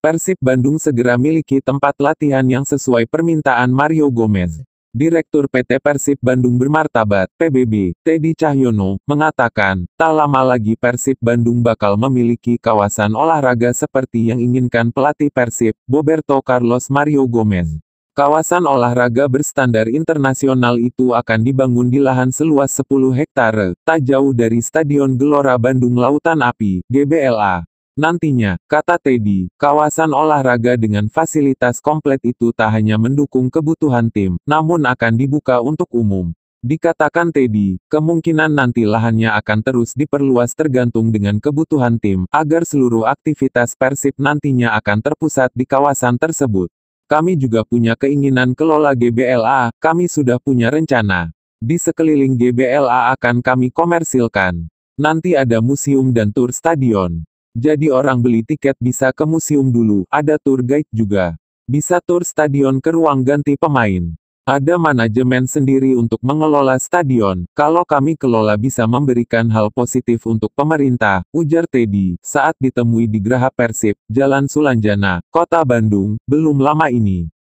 Persib Bandung segera miliki tempat latihan yang sesuai permintaan Mario Gomez. Direktur PT Persib Bandung bermartabat, PBB, Teddy Cahyono, mengatakan, tak lama lagi Persib Bandung bakal memiliki kawasan olahraga seperti yang inginkan pelatih Persib, Roberto Carlos Mario Gomez. Kawasan olahraga berstandar internasional itu akan dibangun di lahan seluas 10 hektare, tak jauh dari Stadion Gelora Bandung Lautan Api, GBLA. Nantinya, kata Teddy, kawasan olahraga dengan fasilitas komplit itu tak hanya mendukung kebutuhan tim, namun akan dibuka untuk umum. Dikatakan Teddy, kemungkinan nanti lahannya akan terus diperluas tergantung dengan kebutuhan tim, agar seluruh aktivitas Persib nantinya akan terpusat di kawasan tersebut. Kami juga punya keinginan kelola GBLA, kami sudah punya rencana. Di sekeliling GBLA akan kami komersilkan. Nanti ada museum dan tur stadion. Jadi orang beli tiket bisa ke museum dulu, ada tour guide juga. Bisa tour stadion ke ruang ganti pemain. Ada manajemen sendiri untuk mengelola stadion, kalau kami kelola bisa memberikan hal positif untuk pemerintah, ujar Teddy, saat ditemui di Geraha Persib, Jalan Sulanjana, Kota Bandung, belum lama ini.